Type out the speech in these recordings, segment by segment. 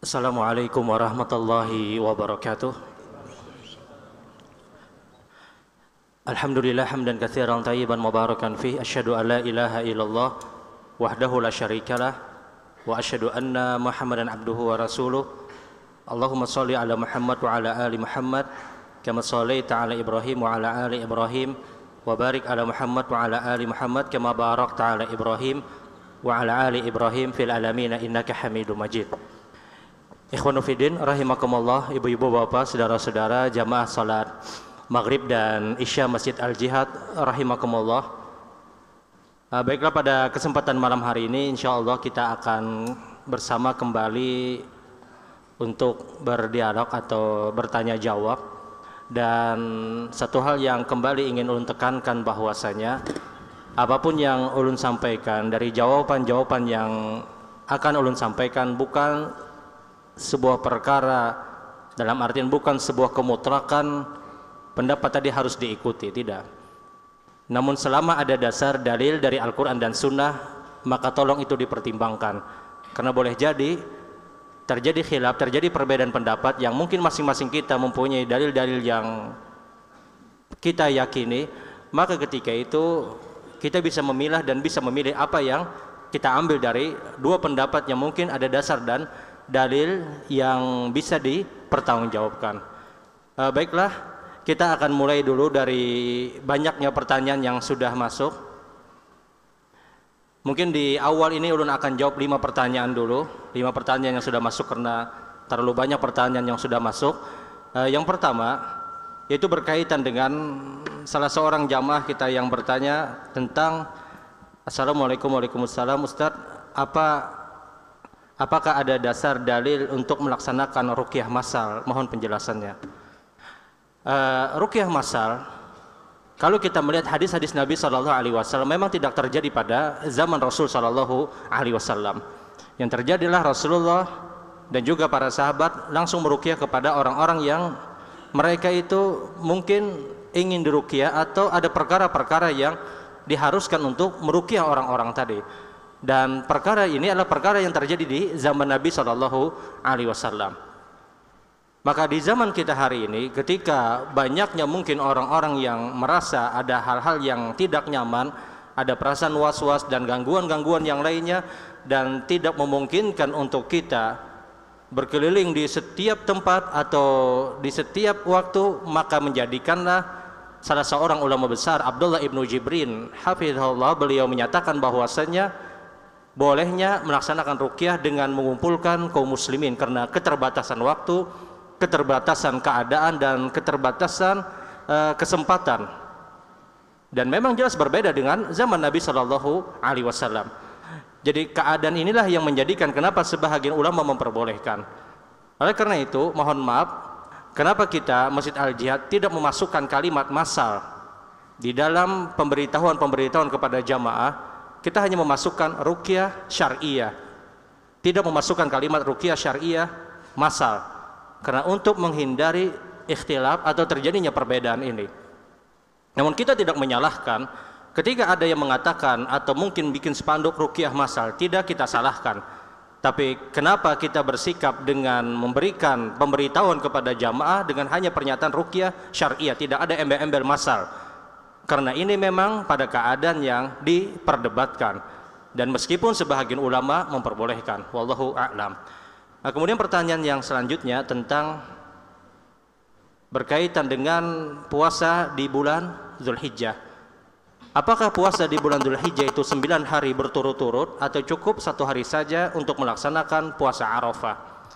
Assalamualaikum warahmatullahi wabarakatuh. Alhamdulillah hamdan katsiran tayyiban mubarakan fih asyhadu an la ilaha illallah wahdahu la syarikalah wa asyhadu anna Muhammadan abduhu wa rasuluh. Allahumma shalli ala Muhammad wa ala ali Muhammad kama shallaita ala Ibrahim wa ala ali Ibrahim wa barik ala Muhammad wa ala ali Muhammad kama barakta ala Ibrahim wa ala ali Ibrahim fil alamin innaka Hamidum Majid. Ikhwanufidin, rahimakumullah, ibu-ibu, bapak, saudara-saudara, jamaah salat maghrib dan isya masjid al-jihad, rahimakumullah. Ah, baiklah pada kesempatan malam hari ini, insya Allah kita akan bersama kembali untuk berdialog atau bertanya jawab. Dan satu hal yang kembali ingin ulun tekankan bahwasanya apapun yang ulun sampaikan dari jawaban-jawaban yang akan ulun sampaikan bukan sebuah perkara dalam artian bukan sebuah kemutlakan pendapat tadi harus diikuti tidak namun selama ada dasar dalil dari Al-Quran dan Sunnah maka tolong itu dipertimbangkan karena boleh jadi terjadi khilaf terjadi perbedaan pendapat yang mungkin masing-masing kita mempunyai dalil-dalil yang kita yakini maka ketika itu kita bisa memilah dan bisa memilih apa yang kita ambil dari dua pendapat yang mungkin ada dasar dan dalil yang bisa dipertanggungjawabkan. E, baiklah, kita akan mulai dulu dari banyaknya pertanyaan yang sudah masuk. Mungkin di awal ini ulun akan jawab lima pertanyaan dulu, lima pertanyaan yang sudah masuk karena terlalu banyak pertanyaan yang sudah masuk. E, yang pertama yaitu berkaitan dengan salah seorang jamaah kita yang bertanya tentang Assalamualaikum warahmatullahi wabarakatuh. Ustaz, apa Apakah ada dasar dalil untuk melaksanakan rukyah masal? Mohon penjelasannya. Uh, eh, rukyah masal, kalau kita melihat hadis-hadis Nabi Shallallahu Alaihi Wasallam, memang tidak terjadi pada zaman Rasul Shallallahu Alaihi Wasallam. Yang terjadilah Rasulullah dan juga para sahabat langsung merukyah kepada orang-orang yang mereka itu mungkin ingin dirukyah atau ada perkara-perkara yang diharuskan untuk merukyah orang-orang tadi dan perkara ini adalah perkara yang terjadi di zaman Nabi Shallallahu Alaihi Wasallam. Maka di zaman kita hari ini, ketika banyaknya mungkin orang-orang yang merasa ada hal-hal yang tidak nyaman, ada perasaan was-was dan gangguan-gangguan yang lainnya, dan tidak memungkinkan untuk kita berkeliling di setiap tempat atau di setiap waktu, maka menjadikanlah salah seorang ulama besar Abdullah ibnu Jibrin, hafidhullah beliau menyatakan bahwasanya bolehnya melaksanakan rukyah dengan mengumpulkan kaum muslimin karena keterbatasan waktu, keterbatasan keadaan dan keterbatasan uh, kesempatan. Dan memang jelas berbeda dengan zaman Nabi Shallallahu alaihi wasallam. Jadi keadaan inilah yang menjadikan kenapa sebahagian ulama memperbolehkan. Oleh karena itu, mohon maaf, kenapa kita Masjid Al Jihad tidak memasukkan kalimat masal di dalam pemberitahuan-pemberitahuan kepada jamaah kita hanya memasukkan rukyah syariah. Tidak memasukkan kalimat rukyah syariah masal. Karena untuk menghindari ikhtilaf atau terjadinya perbedaan ini. Namun kita tidak menyalahkan ketika ada yang mengatakan atau mungkin bikin spanduk rukyah masal, tidak kita salahkan. Tapi kenapa kita bersikap dengan memberikan pemberitahuan kepada jamaah dengan hanya pernyataan rukyah syariah, tidak ada embel-embel masal. Karena ini memang pada keadaan yang diperdebatkan dan meskipun sebahagian ulama memperbolehkan. Wallahu a'lam. Nah, kemudian pertanyaan yang selanjutnya tentang berkaitan dengan puasa di bulan Zulhijjah. Apakah puasa di bulan Zulhijjah itu sembilan hari berturut-turut atau cukup satu hari saja untuk melaksanakan puasa Arafah?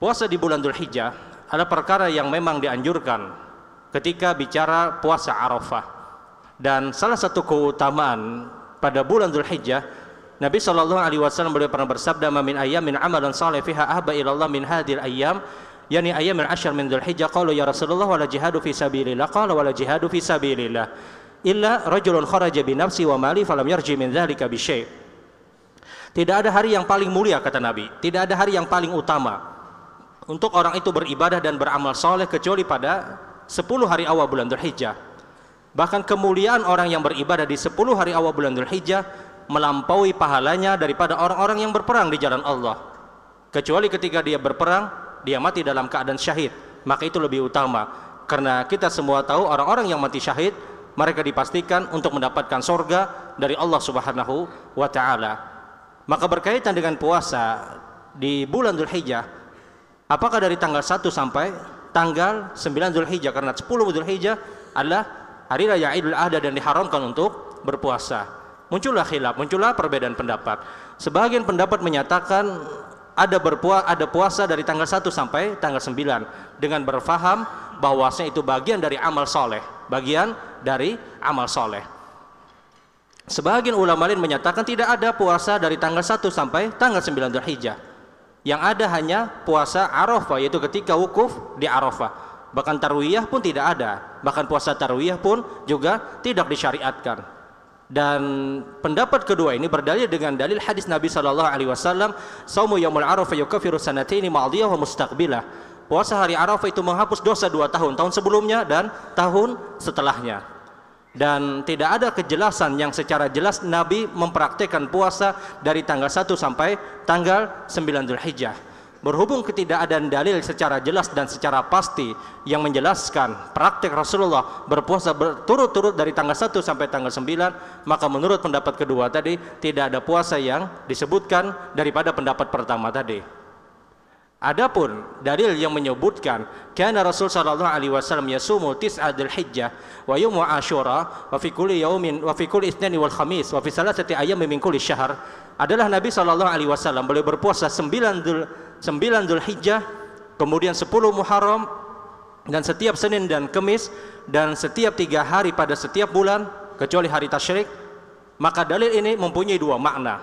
Puasa di bulan Zulhijjah ada perkara yang memang dianjurkan ketika bicara puasa Arafah. Dan salah satu keutamaan pada bulan Zulhijjah, Nabi Shallallahu Alaihi Wasallam beliau pernah bersabda, "Min ayam min amalan saleh fiha ahba ilallah min hadil ayam." Yani ayam al ashar min Zulhijjah qalu ya Rasulullah wala jihadu fi sabilillah qala wala jihadu fi sabilillah illa rajulun kharaja bi nafsi wa mali falam yarji min dzalika bi syai' Tidak ada hari yang paling mulia kata Nabi, tidak ada hari yang paling utama untuk orang itu beribadah dan beramal soleh kecuali pada 10 hari awal bulan Dzulhijjah. Bahkan kemuliaan orang yang beribadah di 10 hari awal bulan Dhul Hijjah melampaui pahalanya daripada orang-orang yang berperang di jalan Allah. Kecuali ketika dia berperang, dia mati dalam keadaan syahid. Maka itu lebih utama. Karena kita semua tahu orang-orang yang mati syahid, mereka dipastikan untuk mendapatkan sorga dari Allah Subhanahu wa taala. Maka berkaitan dengan puasa di bulan Dhul apakah dari tanggal 1 sampai tanggal 9 Dhul Karena 10 Dhul adalah hari raya Idul Adha dan diharamkan untuk berpuasa. Muncullah khilaf, muncullah perbedaan pendapat. Sebagian pendapat menyatakan ada berpuasa ada puasa dari tanggal 1 sampai tanggal 9 dengan berfaham bahwasanya itu bagian dari amal soleh bagian dari amal soleh sebagian ulama lain menyatakan tidak ada puasa dari tanggal 1 sampai tanggal 9 Dzulhijjah yang ada hanya puasa Arafah yaitu ketika wukuf di Arafah bahkan tarwiyah pun tidak ada bahkan puasa tarwiyah pun juga tidak disyariatkan dan pendapat kedua ini berdalil dengan dalil hadis Nabi Shallallahu Alaihi Wasallam saumu yaumul arafah ini sanataini ma'diyah wa mustaqbilah puasa hari arafah itu menghapus dosa dua tahun tahun sebelumnya dan tahun setelahnya dan tidak ada kejelasan yang secara jelas Nabi mempraktekkan puasa dari tanggal 1 sampai tanggal 9 Dzulhijjah. Berhubung ketidakadaan dalil secara jelas dan secara pasti yang menjelaskan praktik Rasulullah berpuasa berturut-turut dari tanggal 1 sampai tanggal 9, maka menurut pendapat kedua tadi tidak ada puasa yang disebutkan daripada pendapat pertama tadi. Adapun dalil yang menyebutkan karena Rasul sallallahu alaihi wasallam yasumu tis'adil hijjah wa yawm asyura wa fi kulli yaumin wa fi kulli itsnani wal khamis wa fi salasati ayyamin min kulli syahr adalah Nabi sallallahu alaihi wasallam beliau berpuasa 9 Dzul 9 Dzulhijjah kemudian 10 Muharram dan setiap Senin dan Kemis dan setiap tiga hari pada setiap bulan kecuali hari tasyrik maka dalil ini mempunyai dua makna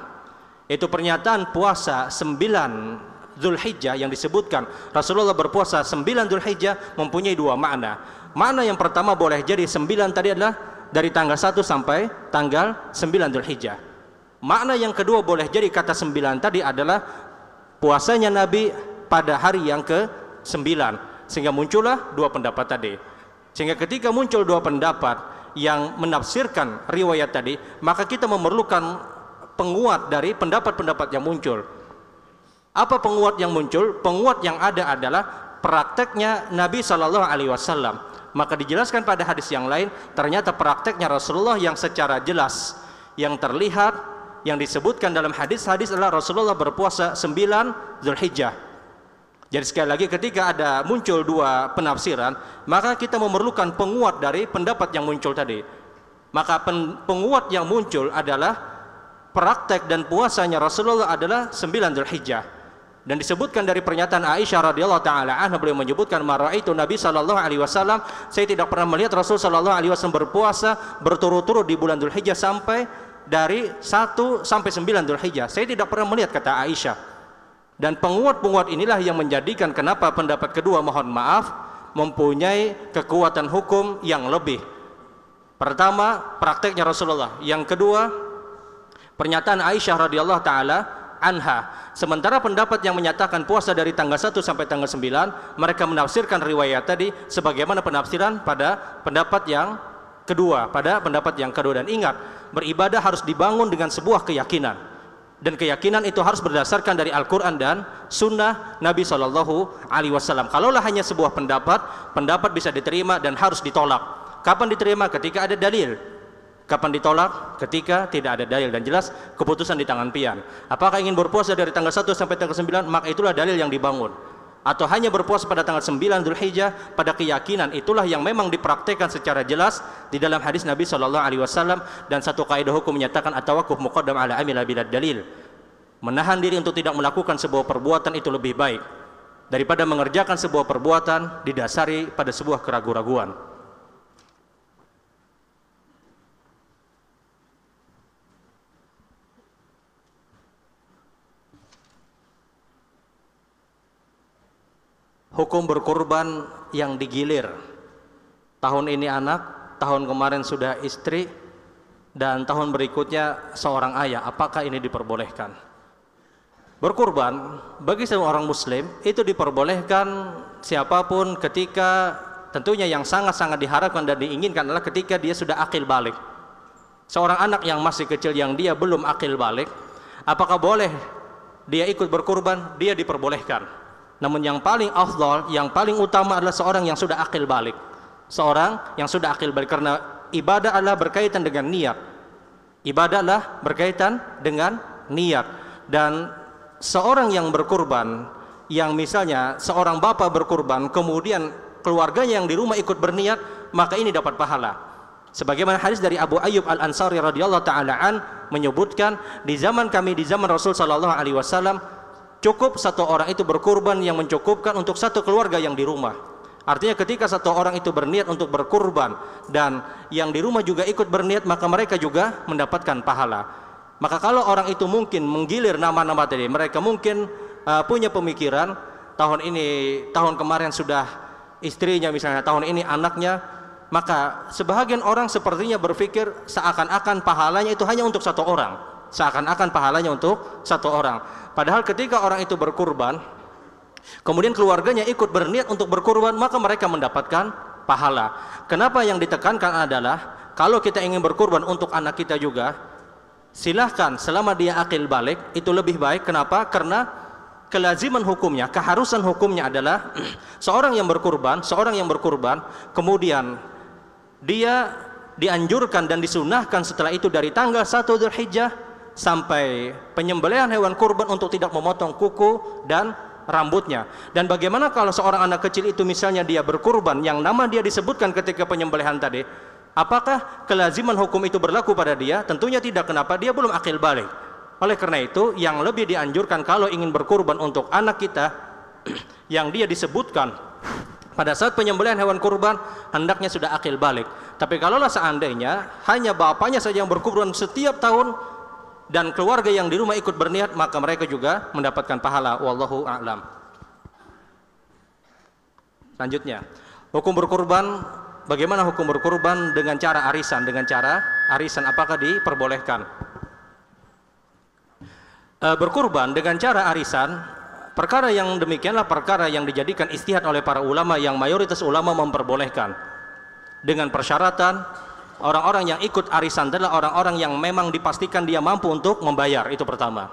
yaitu pernyataan puasa 9 Zulhijjah yang disebutkan Rasulullah berpuasa 9 Zulhijjah mempunyai dua makna. Makna yang pertama boleh jadi 9 tadi adalah dari tanggal 1 sampai tanggal 9 Zulhijjah. Makna yang kedua boleh jadi kata 9 tadi adalah puasanya Nabi pada hari yang ke-9 sehingga muncullah dua pendapat tadi. Sehingga ketika muncul dua pendapat yang menafsirkan riwayat tadi, maka kita memerlukan penguat dari pendapat-pendapat yang muncul. Apa penguat yang muncul? Penguat yang ada adalah prakteknya Nabi Shallallahu Alaihi Wasallam. Maka dijelaskan pada hadis yang lain, ternyata prakteknya Rasulullah yang secara jelas, yang terlihat, yang disebutkan dalam hadis-hadis adalah Rasulullah berpuasa 9 Zulhijjah. Jadi sekali lagi ketika ada muncul dua penafsiran, maka kita memerlukan penguat dari pendapat yang muncul tadi. Maka penguat yang muncul adalah praktek dan puasanya Rasulullah adalah 9 Zulhijjah dan disebutkan dari pernyataan Aisyah radhiyallahu taala anha beliau menyebutkan itu Nabi sallallahu alaihi wasallam saya tidak pernah melihat Rasul sallallahu alaihi wasallam berpuasa berturut-turut di bulan Dzulhijjah sampai dari 1 sampai 9 Dzulhijjah saya tidak pernah melihat kata Aisyah dan penguat-penguat inilah yang menjadikan kenapa pendapat kedua mohon maaf mempunyai kekuatan hukum yang lebih pertama prakteknya Rasulullah yang kedua pernyataan Aisyah radhiyallahu taala anha. Sementara pendapat yang menyatakan puasa dari tanggal 1 sampai tanggal 9, mereka menafsirkan riwayat tadi sebagaimana penafsiran pada pendapat yang kedua, pada pendapat yang kedua dan ingat, beribadah harus dibangun dengan sebuah keyakinan. Dan keyakinan itu harus berdasarkan dari Al-Quran dan Sunnah Nabi Shallallahu Alaihi Wasallam. Kalaulah hanya sebuah pendapat, pendapat bisa diterima dan harus ditolak. Kapan diterima? Ketika ada dalil Kapan ditolak? Ketika tidak ada dalil dan jelas keputusan di tangan pian. Apakah ingin berpuasa dari tanggal 1 sampai tanggal 9? Maka itulah dalil yang dibangun. Atau hanya berpuasa pada tanggal 9 Dzulhijjah pada keyakinan itulah yang memang dipraktekkan secara jelas di dalam hadis Nabi Shallallahu alaihi wasallam dan satu kaidah hukum menyatakan atawakuf muqaddam ala amila bila dalil. Menahan diri untuk tidak melakukan sebuah perbuatan itu lebih baik daripada mengerjakan sebuah perbuatan didasari pada sebuah keraguan-raguan. hukum berkorban yang digilir. Tahun ini anak, tahun kemarin sudah istri, dan tahun berikutnya seorang ayah. Apakah ini diperbolehkan? berkorban bagi semua orang muslim itu diperbolehkan siapapun ketika tentunya yang sangat-sangat diharapkan dan diinginkan adalah ketika dia sudah akil balik. Seorang anak yang masih kecil yang dia belum akil balik, apakah boleh dia ikut berkorban? Dia diperbolehkan namun yang paling afdol, yang paling utama adalah seorang yang sudah akil balik. Seorang yang sudah akil balik karena ibadah adalah berkaitan dengan niat. ibadahlah berkaitan dengan niat dan seorang yang berkurban yang misalnya seorang bapak berkurban kemudian keluarganya yang di rumah ikut berniat maka ini dapat pahala sebagaimana hadis dari Abu Ayyub Al Ansari radhiyallahu an menyebutkan di zaman kami di zaman Rasul sallallahu alaihi wasallam cukup satu orang itu berkurban yang mencukupkan untuk satu keluarga yang di rumah artinya ketika satu orang itu berniat untuk berkurban dan yang di rumah juga ikut berniat maka mereka juga mendapatkan pahala maka kalau orang itu mungkin menggilir nama-nama tadi mereka mungkin uh, punya pemikiran tahun ini tahun kemarin sudah istrinya misalnya tahun ini anaknya maka sebahagian orang sepertinya berpikir seakan-akan pahalanya itu hanya untuk satu orang seakan-akan pahalanya untuk satu orang padahal ketika orang itu berkurban kemudian keluarganya ikut berniat untuk berkurban maka mereka mendapatkan pahala kenapa yang ditekankan adalah kalau kita ingin berkurban untuk anak kita juga silahkan selama dia akil balik itu lebih baik kenapa karena kelaziman hukumnya, keharusan hukumnya adalah seorang yang berkurban, seorang yang berkurban, kemudian dia dianjurkan dan disunahkan setelah itu dari tanggal 1 Dzulhijjah sampai penyembelihan hewan kurban untuk tidak memotong kuku dan rambutnya. Dan bagaimana kalau seorang anak kecil itu misalnya dia berkurban yang nama dia disebutkan ketika penyembelihan tadi, apakah kelaziman hukum itu berlaku pada dia? Tentunya tidak. Kenapa? Dia belum akil balik. Oleh karena itu, yang lebih dianjurkan kalau ingin berkurban untuk anak kita yang dia disebutkan pada saat penyembelihan hewan kurban hendaknya sudah akil balik. Tapi kalaulah seandainya hanya bapaknya saja yang berkurban setiap tahun, dan keluarga yang di rumah ikut berniat maka mereka juga mendapatkan pahala wallahu a'lam selanjutnya hukum berkurban bagaimana hukum berkurban dengan cara arisan dengan cara arisan apakah diperbolehkan e, berkurban dengan cara arisan perkara yang demikianlah perkara yang dijadikan istihad oleh para ulama yang mayoritas ulama memperbolehkan dengan persyaratan Orang-orang yang ikut arisan adalah orang-orang yang memang dipastikan dia mampu untuk membayar, itu pertama.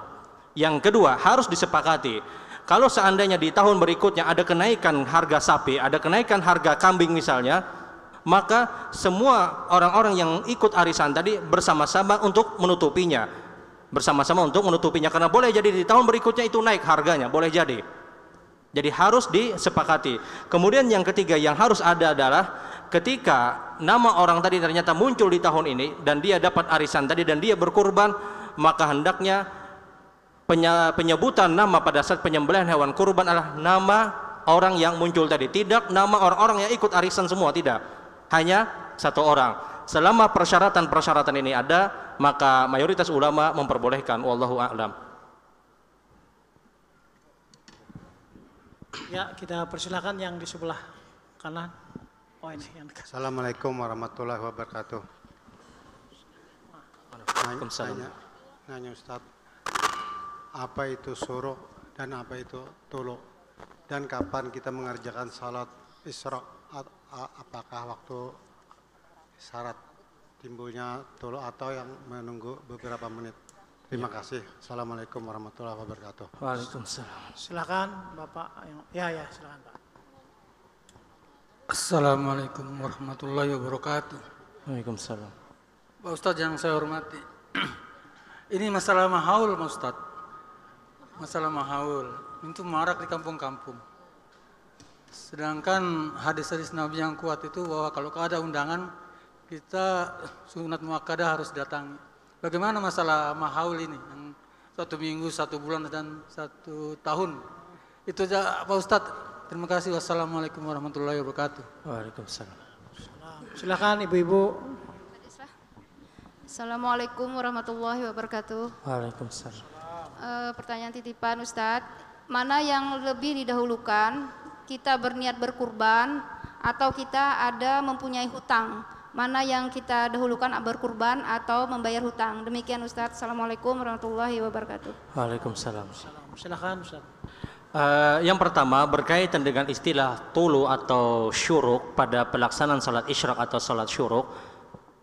Yang kedua, harus disepakati. Kalau seandainya di tahun berikutnya ada kenaikan harga sapi, ada kenaikan harga kambing misalnya, maka semua orang-orang yang ikut arisan tadi bersama-sama untuk menutupinya. Bersama-sama untuk menutupinya karena boleh jadi di tahun berikutnya itu naik harganya, boleh jadi jadi harus disepakati. Kemudian yang ketiga yang harus ada adalah ketika nama orang tadi ternyata muncul di tahun ini dan dia dapat arisan tadi dan dia berkurban, maka hendaknya penyebutan nama pada saat penyembelihan hewan kurban adalah nama orang yang muncul tadi, tidak nama orang-orang yang ikut arisan semua, tidak. Hanya satu orang. Selama persyaratan-persyaratan ini ada, maka mayoritas ulama memperbolehkan wallahu a'lam. Ya, kita persilahkan yang di sebelah kanan. Oh ini yang dekat. Assalamualaikum warahmatullahi wabarakatuh. Waalaikumsalam. Nanya, nanya Ustaz, apa itu suruh dan apa itu tulu? Dan kapan kita mengerjakan salat isra? Apakah waktu syarat timbulnya tulu atau yang menunggu beberapa menit? Terima kasih. Assalamualaikum warahmatullahi wabarakatuh. Waalaikumsalam. Silakan Bapak. Ya, ya, silakan Pak. Assalamualaikum warahmatullahi wabarakatuh. Waalaikumsalam. Pak Ustadz yang saya hormati, ini masalah mahaul, Pak Ustadz. Masalah mahaul, itu marak di kampung-kampung. Sedangkan hadis-hadis Nabi yang kuat itu bahwa kalau ada undangan, kita sunat muakkadah harus datang Bagaimana masalah mahaul ini yang satu minggu, satu bulan dan satu tahun? Itu saja Pak Ustadz. Terima kasih. Wassalamualaikum warahmatullahi wabarakatuh. Waalaikumsalam. Silakan ibu-ibu. Assalamualaikum warahmatullahi wabarakatuh. Waalaikumsalam. E, pertanyaan titipan Ustadz. Mana yang lebih didahulukan? Kita berniat berkurban atau kita ada mempunyai hutang? mana yang kita dahulukan berkurban atau membayar hutang. Demikian Ustadz. Assalamualaikum warahmatullahi wabarakatuh. Waalaikumsalam. Silahkan Ustaz. Uh, eh, yang pertama berkaitan dengan istilah tulu atau syuruk pada pelaksanaan salat isyrak atau salat syuruk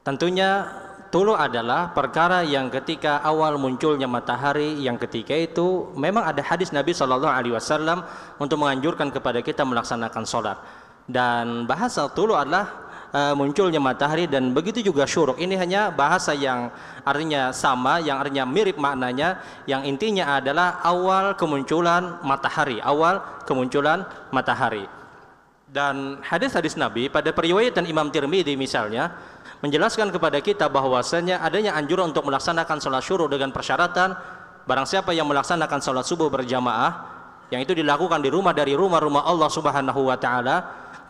tentunya tulu adalah perkara yang ketika awal munculnya matahari yang ketika itu memang ada hadis Nabi Shallallahu Alaihi Wasallam untuk menganjurkan kepada kita melaksanakan sholat dan bahasa tulu adalah Eh, munculnya matahari dan begitu juga syuruk. Ini hanya bahasa yang artinya sama, yang artinya mirip maknanya, yang intinya adalah awal kemunculan matahari, awal kemunculan matahari. Dan hadis-hadis Nabi pada periwayatan Imam Tirmidzi misalnya menjelaskan kepada kita bahwasanya adanya anjuran untuk melaksanakan sholat syuruk dengan persyaratan barang siapa yang melaksanakan sholat subuh berjamaah yang itu dilakukan di rumah dari rumah-rumah Allah Subhanahu wa taala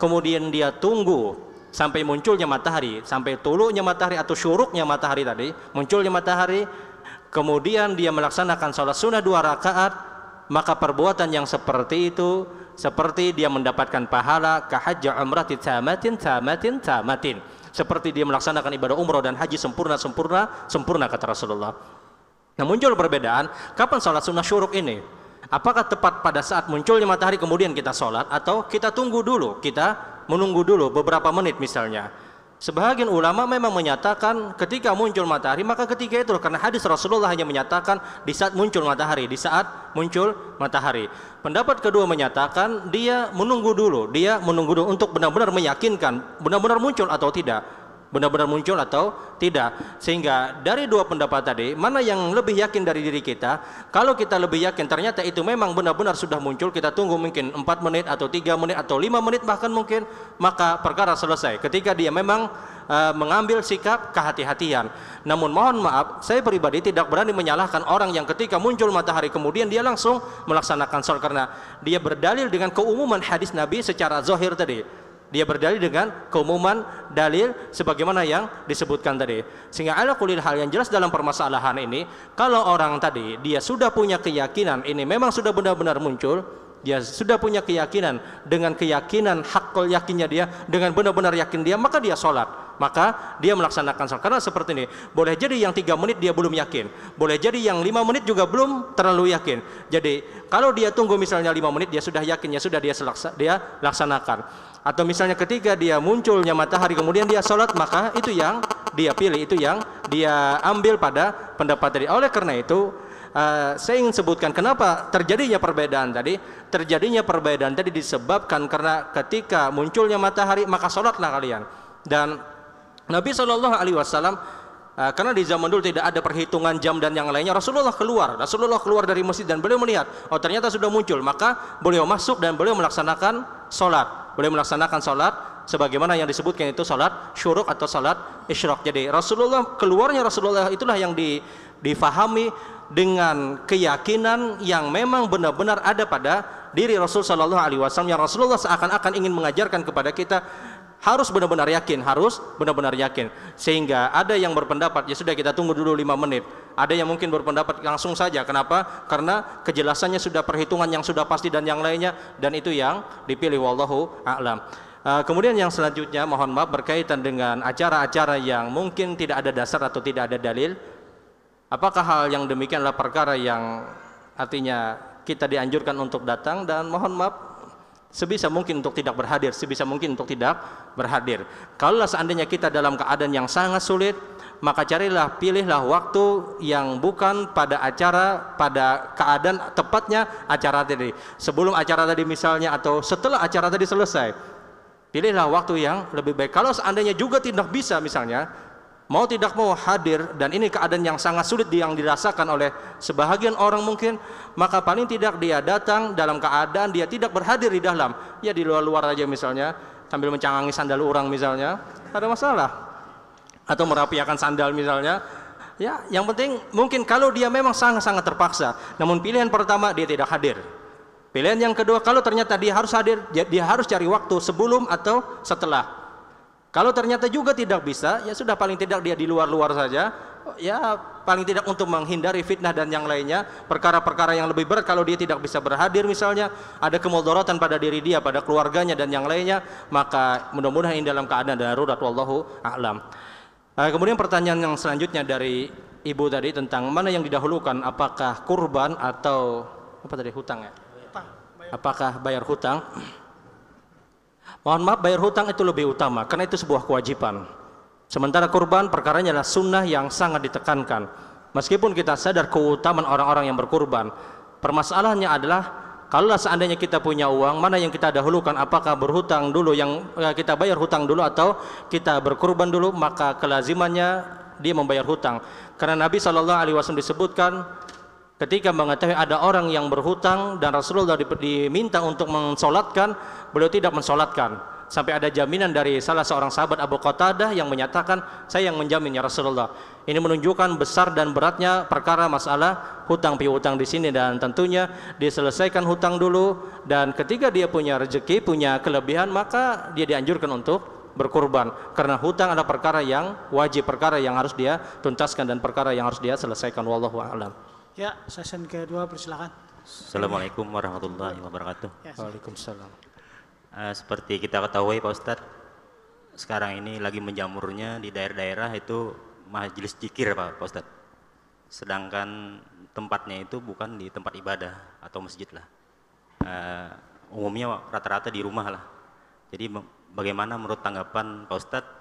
kemudian dia tunggu sampai munculnya matahari, sampai tulunya matahari atau syuruknya matahari tadi, munculnya matahari, kemudian dia melaksanakan sholat sunnah dua rakaat, maka perbuatan yang seperti itu seperti dia mendapatkan pahala kahajja umrah tamatin tamatin tamatin seperti dia melaksanakan ibadah umroh dan haji sempurna sempurna sempurna kata Rasulullah nah muncul perbedaan kapan sholat sunnah syuruk ini apakah tepat pada saat munculnya matahari kemudian kita sholat atau kita tunggu dulu kita menunggu dulu beberapa menit misalnya. Sebahagian ulama memang menyatakan ketika muncul matahari maka ketika itu karena hadis Rasulullah hanya menyatakan di saat muncul matahari, di saat muncul matahari. Pendapat kedua menyatakan dia menunggu dulu, dia menunggu dulu untuk benar-benar meyakinkan benar-benar muncul atau tidak benar-benar muncul atau tidak. Sehingga dari dua pendapat tadi, mana yang lebih yakin dari diri kita? Kalau kita lebih yakin ternyata itu memang benar-benar sudah muncul, kita tunggu mungkin 4 menit atau 3 menit atau 5 menit bahkan mungkin, maka perkara selesai. Ketika dia memang e, mengambil sikap kehati-hatian. Namun mohon maaf, saya pribadi tidak berani menyalahkan orang yang ketika muncul matahari kemudian dia langsung melaksanakan sol karena dia berdalil dengan keumuman hadis Nabi secara zohir tadi dia berdalil dengan keumuman dalil sebagaimana yang disebutkan tadi. Sehingga ala kulil hal yang jelas dalam permasalahan ini, kalau orang tadi dia sudah punya keyakinan ini memang sudah benar-benar muncul, dia sudah punya keyakinan dengan keyakinan hakul yakinnya dia dengan benar-benar yakin dia maka dia sholat maka dia melaksanakan sholat karena seperti ini boleh jadi yang tiga menit dia belum yakin boleh jadi yang lima menit juga belum terlalu yakin jadi kalau dia tunggu misalnya lima menit dia sudah yakin ya sudah dia laksanakan atau misalnya ketika dia munculnya matahari kemudian dia sholat maka itu yang dia pilih itu yang dia ambil pada pendapat tadi oleh karena itu uh, saya ingin sebutkan kenapa terjadinya perbedaan tadi terjadinya perbedaan tadi disebabkan karena ketika munculnya matahari maka sholatlah kalian dan Nabi Shallallahu Alaihi Wasallam eh, karena di zaman dulu tidak ada perhitungan jam dan yang lainnya Rasulullah keluar Rasulullah keluar dari masjid dan beliau melihat oh ternyata sudah muncul maka beliau masuk dan beliau melaksanakan sholat boleh melaksanakan salat sebagaimana yang disebutkan itu salat syuruk atau salat isyrak. Jadi Rasulullah keluarnya Rasulullah itulah yang di, difahami dengan keyakinan yang memang benar-benar ada pada diri Rasul Shallallahu Alaihi Wasallam yang Rasulullah seakan-akan ingin mengajarkan kepada kita harus benar-benar yakin, harus benar-benar yakin. Sehingga ada yang berpendapat, ya sudah kita tunggu dulu lima menit. Ada yang mungkin berpendapat langsung saja. Kenapa? Karena kejelasannya sudah perhitungan yang sudah pasti dan yang lainnya dan itu yang dipilih wallahu a'lam. Eh, kemudian yang selanjutnya mohon maaf berkaitan dengan acara-acara yang mungkin tidak ada dasar atau tidak ada dalil. Apakah hal yang demikianlah perkara yang artinya kita dianjurkan untuk datang dan mohon maaf sebisa mungkin untuk tidak berhadir, sebisa mungkin untuk tidak berhadir. Kalau seandainya kita dalam keadaan yang sangat sulit, maka carilah, pilihlah waktu yang bukan pada acara, pada keadaan tepatnya acara tadi. Sebelum acara tadi misalnya atau setelah acara tadi selesai, pilihlah waktu yang lebih baik. Kalau seandainya juga tidak bisa misalnya, mau tidak mau hadir dan ini keadaan yang sangat sulit yang dirasakan oleh sebahagian orang mungkin maka paling tidak dia datang dalam keadaan dia tidak berhadir di dalam ya di luar-luar aja misalnya sambil mencangangi sandal orang misalnya ada masalah atau merapiakan sandal misalnya ya yang penting mungkin kalau dia memang sangat-sangat terpaksa namun pilihan pertama dia tidak hadir pilihan yang kedua kalau ternyata dia harus hadir dia harus cari waktu sebelum atau setelah kalau ternyata juga tidak bisa, ya sudah paling tidak dia di luar-luar saja. Ya paling tidak untuk menghindari fitnah dan yang lainnya, perkara-perkara yang lebih berat kalau dia tidak bisa berhadir misalnya, ada kemudaratan pada diri dia, pada keluarganya dan yang lainnya, maka mudah-mudahan ini dalam keadaan darurat wallahu a'lam. Nah, kemudian pertanyaan yang selanjutnya dari ibu tadi tentang mana yang didahulukan, apakah kurban atau apa tadi hutang ya? Apakah bayar hutang? Mohon maaf, bayar hutang itu lebih utama, karena itu sebuah kewajiban. Sementara kurban perkaranya adalah sunnah yang sangat ditekankan. Meskipun kita sadar keutamaan orang-orang yang berkurban, permasalahannya adalah kalau seandainya kita punya uang, mana yang kita dahulukan? Apakah berhutang dulu yang eh, kita bayar hutang dulu atau kita berkurban dulu? Maka kelazimannya dia membayar hutang. Karena Nabi Shallallahu Alaihi Wasallam disebutkan ketika mengetahui ada orang yang berhutang dan Rasulullah diminta untuk mensolatkan beliau tidak mensolatkan sampai ada jaminan dari salah seorang sahabat Abu Qatadah yang menyatakan saya yang menjamin ya Rasulullah ini menunjukkan besar dan beratnya perkara masalah hutang piutang di sini dan tentunya diselesaikan hutang dulu dan ketika dia punya rezeki punya kelebihan maka dia dianjurkan untuk berkurban karena hutang adalah perkara yang wajib perkara yang harus dia tuntaskan dan perkara yang harus dia selesaikan wallahu a'lam Ya, session kedua persilakan. Assalamualaikum warahmatullahi wabarakatuh. Ya, Waalaikumsalam. Uh, seperti kita ketahui Pak Ustadz, sekarang ini lagi menjamurnya di daerah-daerah itu majelis jikir Pak, Pak Ustadz. Sedangkan tempatnya itu bukan di tempat ibadah atau masjid lah. Uh, umumnya rata-rata di rumah lah. Jadi bagaimana menurut tanggapan Pak Ustadz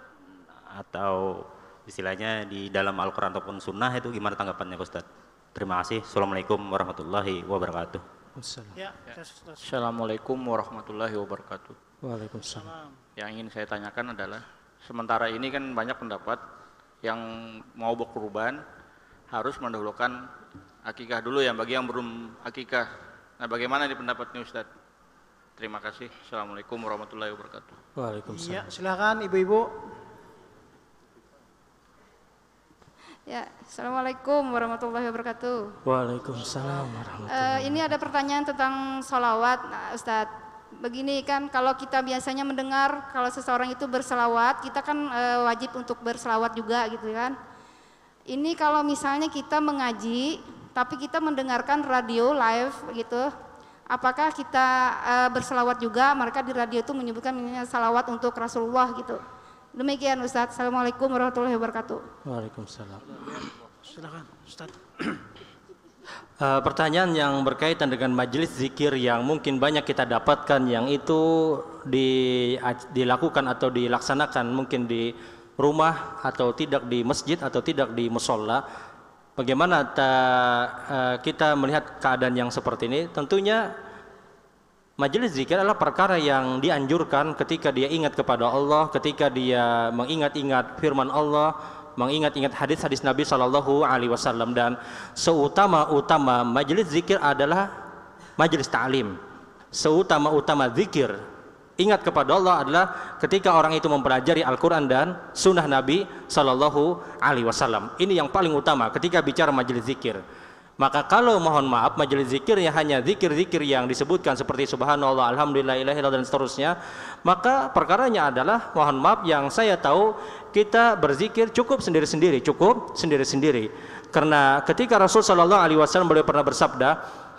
atau istilahnya di dalam Al-Quran ataupun Sunnah itu gimana tanggapannya Pak Ustadz? Terima kasih. Assalamualaikum warahmatullahi wabarakatuh. Assalamualaikum ya, ya. warahmatullahi wabarakatuh. Waalaikumsalam. Yang ingin saya tanyakan adalah sementara ini kan banyak pendapat yang mau berkurban harus mendahulukan akikah dulu ya bagi yang belum akikah. Nah, bagaimana di pendapatnya Ustaz? Terima kasih. Assalamualaikum warahmatullahi wabarakatuh. Waalaikumsalam. Ya, silakan ibu-ibu. Ya, assalamualaikum warahmatullahi wabarakatuh. Waalaikumsalam warahmatullahi. Wabarakatuh. Eh, uh, ini ada pertanyaan tentang solawat, nah, Ustadz begini kan kalau kita biasanya mendengar kalau seseorang itu berselawat kita kan uh, wajib untuk berselawat juga gitu kan ini kalau misalnya kita mengaji tapi kita mendengarkan radio live gitu apakah kita uh, berselawat juga mereka di radio itu menyebutkan misalnya salawat untuk Rasulullah gitu Demikian Ustaz. Assalamualaikum warahmatullahi wabarakatuh. Waalaikumsalam. Silakan Ustaz. Uh, eh, pertanyaan yang berkaitan dengan majelis zikir yang mungkin banyak kita dapatkan yang itu di, dilakukan atau dilaksanakan mungkin di rumah atau tidak di masjid atau tidak di musola bagaimana ta, uh, kita melihat keadaan yang seperti ini tentunya Majelis zikir adalah perkara yang dianjurkan ketika dia ingat kepada Allah, ketika dia mengingat-ingat firman Allah, mengingat-ingat hadis-hadis Nabi Shallallahu Alaihi Wasallam dan seutama-utama majelis zikir adalah majelis ta'lim. Seutama-utama zikir ingat kepada Allah adalah ketika orang itu mempelajari Al-Quran dan Sunnah Nabi Shallallahu Alaihi Wasallam. Ini yang paling utama ketika bicara majelis zikir. Maka kalau mohon maaf majelis zikirnya hanya zikir-zikir yang disebutkan seperti subhanallah, alhamdulillah, ilahilah dan seterusnya, maka perkaranya adalah mohon maaf yang saya tahu kita berzikir cukup sendiri-sendiri, cukup sendiri-sendiri. Karena ketika Rasul Shallallahu alaihi wasallam beliau pernah bersabda,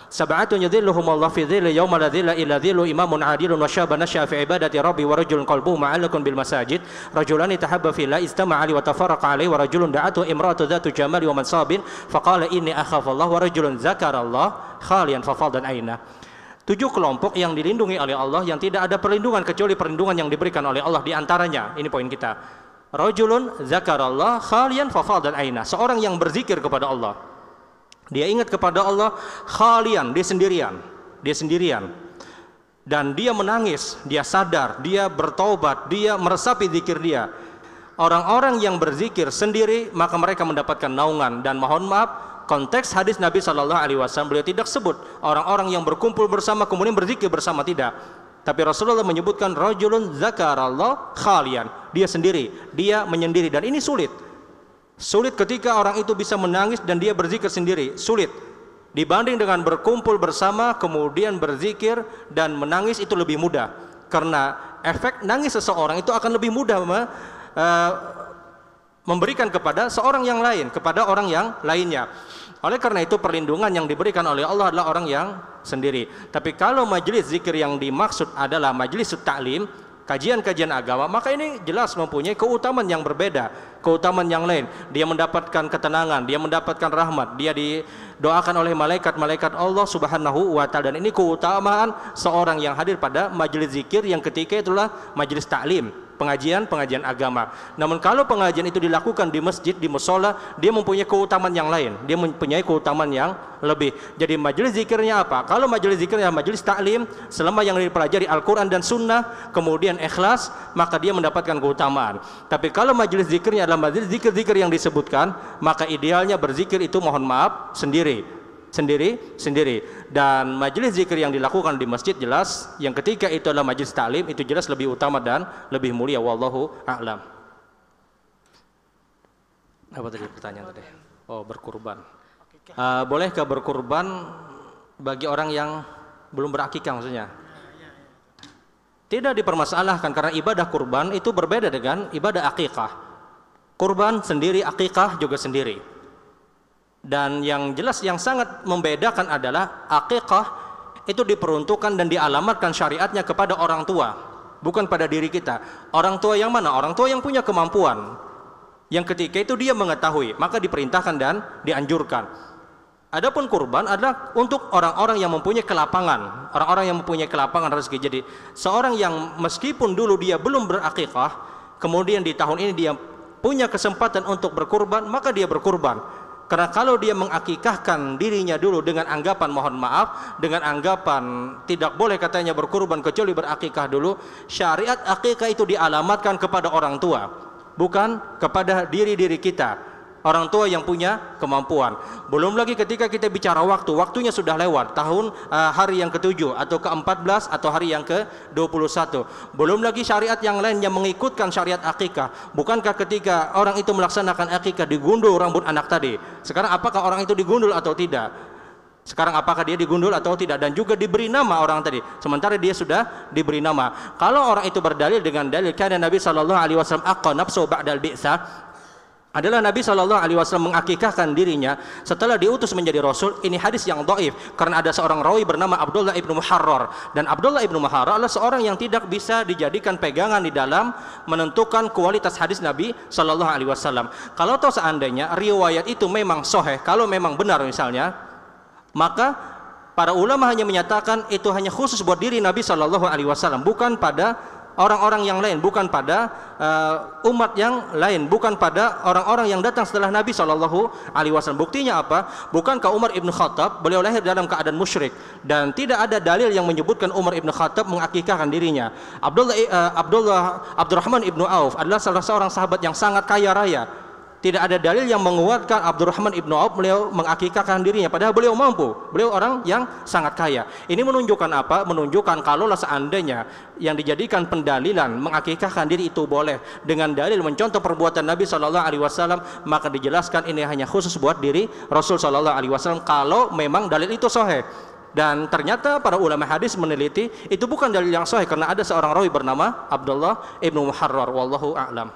Sab'atun Allah fi dhilli yawma la dhilla illa dhillu imamun adilun wa syaban nasya'a fi ibadati rabbi wa rajulun qalbuhu ma'alakun bil masajid rajulani tahabba fi la istama'a li wa tafarraqa alayhi wa rajulun da'atu imratu dhatu jamali wa mansabin faqala inni akhafu Allah wa rajulun zakara Allah khalian fa fadan aina tujuh kelompok yang dilindungi oleh Allah yang tidak ada perlindungan kecuali perlindungan yang diberikan oleh Allah di antaranya ini poin kita rajulun zakarallah khalian fa fadat aina seorang yang berzikir kepada Allah dia ingat kepada Allah khalian, dia sendirian, dia sendirian. Dan dia menangis, dia sadar, dia bertobat, dia meresapi zikir dia. Orang-orang yang berzikir sendiri maka mereka mendapatkan naungan dan mohon maaf konteks hadis Nabi Shallallahu Alaihi Wasallam beliau tidak sebut orang-orang yang berkumpul bersama kemudian berzikir bersama tidak tapi Rasulullah menyebutkan rojulun zakarallah khalian dia sendiri dia menyendiri dan ini sulit Sulit ketika orang itu bisa menangis dan dia berzikir sendiri, sulit. Dibanding dengan berkumpul bersama kemudian berzikir dan menangis itu lebih mudah. Karena efek nangis seseorang itu akan lebih mudah me, e, memberikan kepada seorang yang lain, kepada orang yang lainnya. Oleh karena itu perlindungan yang diberikan oleh Allah adalah orang yang sendiri. Tapi kalau majelis zikir yang dimaksud adalah majelis taklim, kajian-kajian agama, maka ini jelas mempunyai keutamaan yang berbeda, keutamaan yang lain. Dia mendapatkan ketenangan, dia mendapatkan rahmat, dia didoakan oleh malaikat-malaikat Allah Subhanahu wa taala dan ini keutamaan seorang yang hadir pada majelis zikir yang ketika itulah majelis taklim pengajian-pengajian agama. Namun kalau pengajian itu dilakukan di masjid, di musola, dia mempunyai keutamaan yang lain. Dia mempunyai keutamaan yang lebih. Jadi majelis zikirnya apa? Kalau majelis zikirnya majelis taklim, selama yang dipelajari Al-Quran dan Sunnah, kemudian ikhlas, maka dia mendapatkan keutamaan. Tapi kalau majelis zikirnya adalah majelis zikir-zikir yang disebutkan, maka idealnya berzikir itu mohon maaf sendiri sendiri sendiri dan majelis zikir yang dilakukan di masjid jelas yang ketiga itu adalah majelis taklim itu jelas lebih utama dan lebih mulia wallahu a'lam apa tadi pertanyaan tadi oh berkurban uh, eh, bolehkah berkurban bagi orang yang belum berakikah maksudnya ya, ya, ya. tidak dipermasalahkan karena ibadah kurban itu berbeda dengan ibadah akikah kurban sendiri akikah juga sendiri dan yang jelas yang sangat membedakan adalah akikah itu diperuntukkan dan dialamatkan syariatnya kepada orang tua bukan pada diri kita orang tua yang mana? orang tua yang punya kemampuan yang ketika itu dia mengetahui maka diperintahkan dan dianjurkan adapun kurban adalah untuk orang-orang yang mempunyai kelapangan orang-orang yang mempunyai kelapangan rezeki jadi seorang yang meskipun dulu dia belum berakikah kemudian di tahun ini dia punya kesempatan untuk berkurban maka dia berkurban karena kalau dia mengakikahkan dirinya dulu dengan anggapan mohon maaf, dengan anggapan tidak boleh katanya berkurban kecuali berakikah dulu, syariat akikah itu dialamatkan kepada orang tua, bukan kepada diri-diri kita orang tua yang punya kemampuan. Belum lagi ketika kita bicara waktu, waktunya sudah lewat tahun uh, hari yang ketujuh atau ke-14 atau hari yang ke-21. Belum lagi syariat yang lain yang mengikutkan syariat akikah. Bukankah ketika orang itu melaksanakan akikah digundul rambut anak tadi? Sekarang apakah orang itu digundul atau tidak? Sekarang apakah dia digundul atau tidak dan juga diberi nama orang tadi. Sementara dia sudah diberi nama. Kalau orang itu berdalil dengan dalil karena Nabi Shallallahu alaihi wasallam nafsu ba'dal bi'sa adalah Nabi Shallallahu Alaihi Wasallam mengakikahkan dirinya setelah diutus menjadi Rasul. Ini hadis yang doif karena ada seorang rawi bernama Abdullah ibnu Muharrar dan Abdullah ibnu Muharrar adalah seorang yang tidak bisa dijadikan pegangan di dalam menentukan kualitas hadis Nabi Shallallahu Alaihi Wasallam. Kalau toh seandainya riwayat itu memang soheh, kalau memang benar misalnya, maka para ulama hanya menyatakan itu hanya khusus buat diri Nabi Shallallahu Alaihi Wasallam, bukan pada orang-orang yang lain, bukan pada uh, umat yang lain, bukan pada orang-orang yang datang setelah Nabi Shallallahu Alaihi Wasallam. Buktinya apa? Bukankah Umar ibnu Khattab beliau lahir dalam keadaan musyrik dan tidak ada dalil yang menyebutkan Umar ibnu Khattab mengakikahkan dirinya. Abdullah uh, Abdullah Abdurrahman ibnu Auf adalah salah seorang sahabat yang sangat kaya raya tidak ada dalil yang menguatkan Abdurrahman ibnu Auf beliau mengakikahkan dirinya padahal beliau mampu beliau orang yang sangat kaya ini menunjukkan apa menunjukkan kalaulah seandainya yang dijadikan pendalilan mengakikahkan diri itu boleh dengan dalil mencontoh perbuatan Nabi Shallallahu Alaihi Wasallam maka dijelaskan ini hanya khusus buat diri Rasul Shallallahu Alaihi Wasallam kalau memang dalil itu sahih dan ternyata para ulama hadis meneliti itu bukan dalil yang sahih karena ada seorang rawi bernama Abdullah ibnu Muharrar wallahu a'lam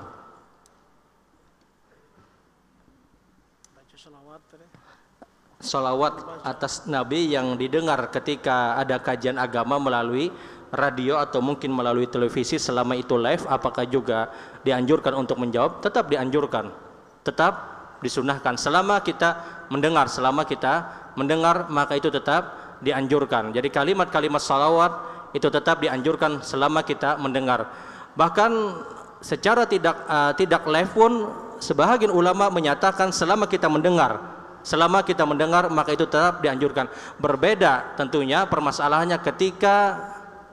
Salawat atas Nabi yang didengar ketika ada kajian agama melalui radio atau mungkin melalui televisi selama itu live apakah juga dianjurkan untuk menjawab tetap dianjurkan tetap disunahkan selama kita mendengar selama kita mendengar maka itu tetap dianjurkan jadi kalimat-kalimat salawat itu tetap dianjurkan selama kita mendengar bahkan secara tidak uh, tidak live pun sebahagian ulama menyatakan selama kita mendengar Selama kita mendengar maka itu tetap dianjurkan. Berbeda tentunya permasalahannya ketika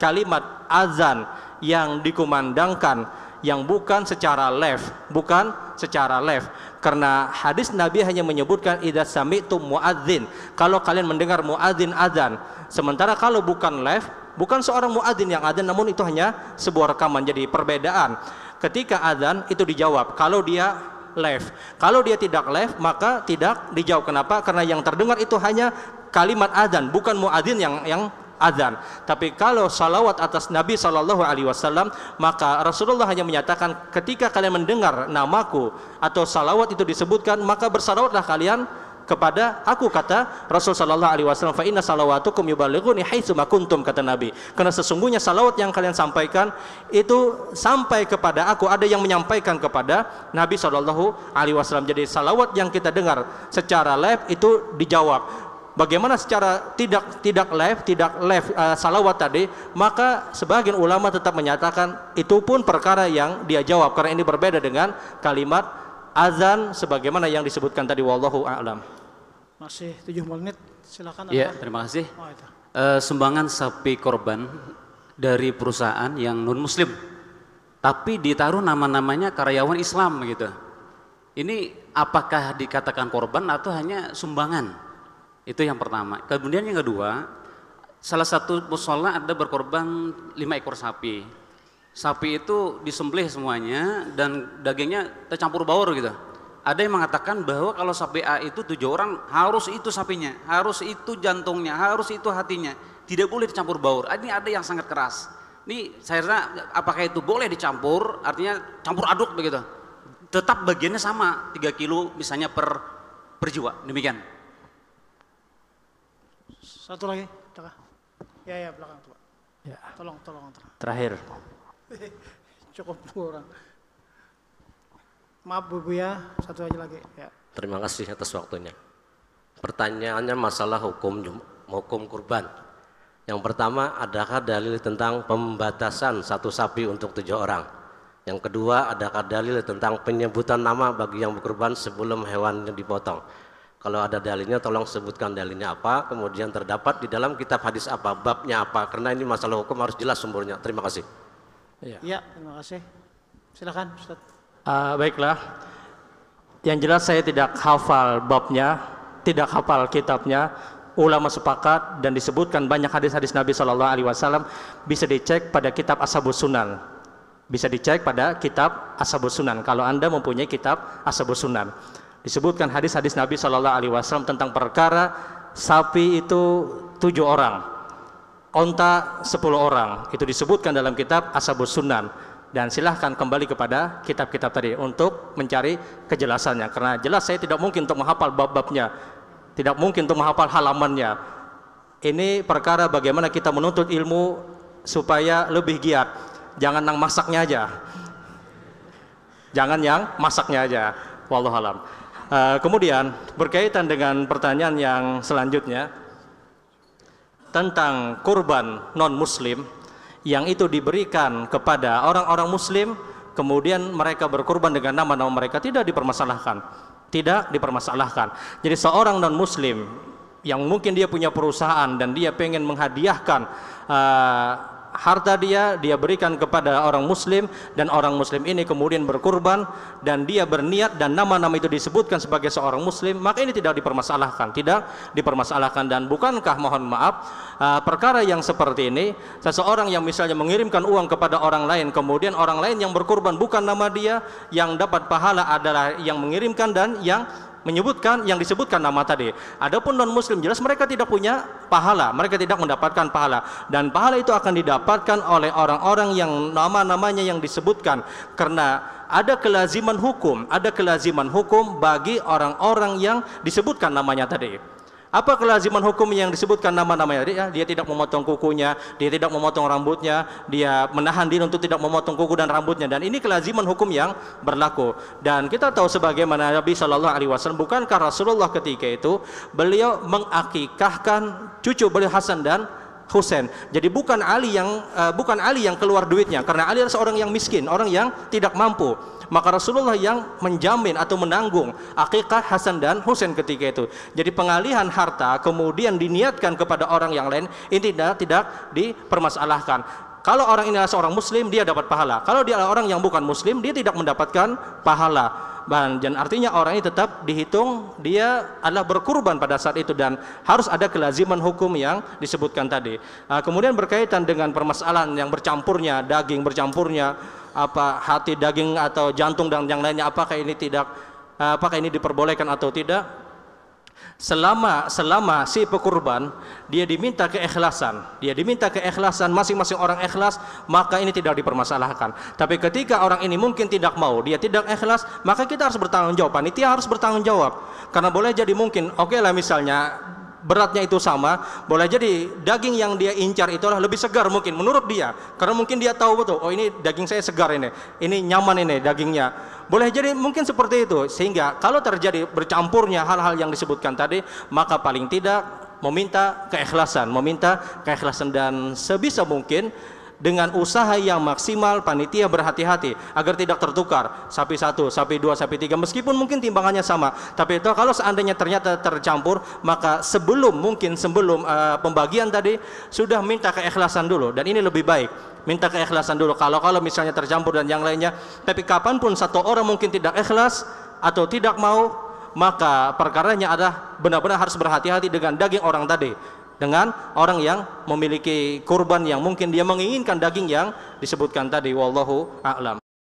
kalimat azan yang dikumandangkan yang bukan secara live, bukan secara live. Karena hadis Nabi hanya menyebutkan idza sami'tum muadzin. Kalau kalian mendengar muadzin azan, sementara kalau bukan live, bukan seorang muadzin yang azan namun itu hanya sebuah rekaman. Jadi perbedaan. Ketika azan itu dijawab kalau dia left. Kalau dia tidak left, maka tidak dijawab. Kenapa? Karena yang terdengar itu hanya kalimat azan, bukan muadzin yang yang azan. Tapi kalau salawat atas Nabi Shallallahu Alaihi Wasallam, maka Rasulullah hanya menyatakan ketika kalian mendengar namaku atau salawat itu disebutkan, maka bersalawatlah kalian kepada aku kata Rasul sallallahu alaihi wasallam fa inna salawatukum yuballighuni haitsu kuntum kata Nabi karena sesungguhnya salawat yang kalian sampaikan itu sampai kepada aku ada yang menyampaikan kepada Nabi sallallahu alaihi wasallam jadi salawat yang kita dengar secara live itu dijawab bagaimana secara tidak tidak live tidak live uh, salawat tadi maka sebagian ulama tetap menyatakan itu pun perkara yang dia jawab karena ini berbeda dengan kalimat azan sebagaimana yang disebutkan tadi wallahu a'lam masih 7 menit, silakan. Iya, terima kasih. Oh, itu. E, sumbangan sapi korban dari perusahaan yang non muslim tapi ditaruh nama-namanya karyawan Islam gitu. Ini apakah dikatakan korban atau hanya sumbangan? Itu yang pertama. Kemudian yang kedua, salah satu musola ada berkorban lima ekor sapi. Sapi itu disembelih semuanya dan dagingnya tercampur baur gitu ada yang mengatakan bahwa kalau sapi A itu tujuh orang harus itu sapinya, harus itu jantungnya, harus itu hatinya, tidak boleh dicampur baur. Ah, ini ada yang sangat keras. Ini saya rasa apakah itu boleh dicampur? Artinya campur aduk begitu. Tetap bagiannya sama, 3 kilo misalnya per per jiwa. Demikian. Satu lagi, Ya ya belakang tuh Ya. Tolong, tolong, tolong. Terakhir. Cukup dua orang. Maaf Bu ya, satu aja lagi. Ya. Terima kasih atas waktunya. Pertanyaannya masalah hukum hukum kurban. Yang pertama, adakah dalil tentang pembatasan satu sapi untuk tujuh orang? Yang kedua, adakah dalil tentang penyebutan nama bagi yang berkurban sebelum hewannya dipotong? Kalau ada dalilnya, tolong sebutkan dalilnya apa, kemudian terdapat di dalam kitab hadis apa, babnya apa, karena ini masalah hukum harus jelas sumbernya. Terima kasih. Iya, ya, terima kasih. Silakan, Ustaz. Uh, baiklah, yang jelas saya tidak hafal babnya, tidak hafal kitabnya. Ulama sepakat dan disebutkan banyak hadis-hadis Nabi Shallallahu Alaihi Wasallam bisa dicek pada kitab Ashabus Sunan. Bisa dicek pada kitab Ashabus Sunan. Kalau anda mempunyai kitab Ashabus Sunan, disebutkan hadis-hadis Nabi Shallallahu Alaihi Wasallam tentang perkara sapi itu tujuh orang, onta sepuluh orang. Itu disebutkan dalam kitab Ashabus Sunan dan silahkan kembali kepada kitab-kitab tadi untuk mencari kejelasannya karena jelas saya tidak mungkin untuk menghafal bab-babnya tidak mungkin untuk menghafal halamannya ini perkara bagaimana kita menuntut ilmu supaya lebih giat jangan yang masaknya aja jangan yang masaknya aja wallahualam uh, eh, kemudian berkaitan dengan pertanyaan yang selanjutnya tentang kurban non muslim yang itu diberikan kepada orang-orang muslim kemudian mereka berkorban dengan nama-nama mereka tidak dipermasalahkan tidak dipermasalahkan jadi seorang non muslim yang mungkin dia punya perusahaan dan dia pengen menghadiahkan uh, harta dia dia berikan kepada orang muslim dan orang muslim ini kemudian berkurban dan dia berniat dan nama-nama itu disebutkan sebagai seorang muslim maka ini tidak dipermasalahkan tidak dipermasalahkan dan bukankah mohon maaf uh, perkara yang seperti ini seseorang yang misalnya mengirimkan uang kepada orang lain kemudian orang lain yang berkurban bukan nama dia yang dapat pahala adalah yang mengirimkan dan yang menyebutkan yang disebutkan nama tadi. Adapun non muslim jelas mereka tidak punya pahala, mereka tidak mendapatkan pahala dan pahala itu akan didapatkan oleh orang-orang yang nama-namanya yang disebutkan karena ada kelaziman hukum, ada kelaziman hukum bagi orang-orang yang disebutkan namanya tadi. Apa kelaziman hukum yang disebutkan nama-namanya? Dia, dia tidak memotong kukunya, dia tidak memotong rambutnya, dia menahan diri untuk tidak memotong kuku dan rambutnya. Dan ini kelaziman hukum yang berlaku. Dan kita tahu sebagaimana Nabi Shallallahu Alaihi Wasallam, bukankah Rasulullah ketika itu beliau mengakikahkan cucu beliau Hasan dan Husain. Jadi bukan Ali yang eh, bukan Ali yang keluar duitnya, karena Ali adalah seorang yang miskin, orang yang tidak mampu maka Rasulullah yang menjamin atau menanggung akikah Hasan dan Husain ketika itu. Jadi pengalihan harta kemudian diniatkan kepada orang yang lain ini tidak tidak dipermasalahkan. Kalau orang ini adalah seorang muslim dia dapat pahala. Kalau dia adalah orang yang bukan muslim dia tidak mendapatkan pahala. Dan artinya orang ini tetap dihitung dia adalah berkurban pada saat itu dan harus ada kelaziman hukum yang disebutkan tadi. Nah, kemudian berkaitan dengan permasalahan yang bercampurnya daging bercampurnya apa hati daging atau jantung dan yang lainnya apakah ini tidak apakah ini diperbolehkan atau tidak selama selama si pekurban dia diminta keikhlasan dia diminta keikhlasan masing-masing orang ikhlas maka ini tidak dipermasalahkan tapi ketika orang ini mungkin tidak mau dia tidak ikhlas maka kita harus bertanggung jawab panitia harus bertanggung jawab karena boleh jadi mungkin oke okay lah misalnya beratnya itu sama, boleh jadi daging yang dia incar itu adalah lebih segar mungkin menurut dia. Karena mungkin dia tahu betul, oh ini daging saya segar ini, ini nyaman ini dagingnya. Boleh jadi mungkin seperti itu sehingga kalau terjadi bercampurnya hal-hal yang disebutkan tadi, maka paling tidak meminta keikhlasan, meminta keikhlasan dan sebisa mungkin dengan usaha yang maksimal panitia berhati-hati agar tidak tertukar sapi satu sapi dua sapi tiga meskipun mungkin timbangannya sama tapi itu kalau seandainya ternyata tercampur maka sebelum mungkin sebelum uh, pembagian tadi sudah minta keikhlasan dulu dan ini lebih baik minta keikhlasan dulu kalau kalau misalnya tercampur dan yang lainnya tapi kapanpun satu orang mungkin tidak ikhlas atau tidak mau maka perkaranya adalah benar-benar harus berhati-hati dengan daging orang tadi dengan orang yang memiliki kurban yang mungkin dia menginginkan daging yang disebutkan tadi wallahu a'lam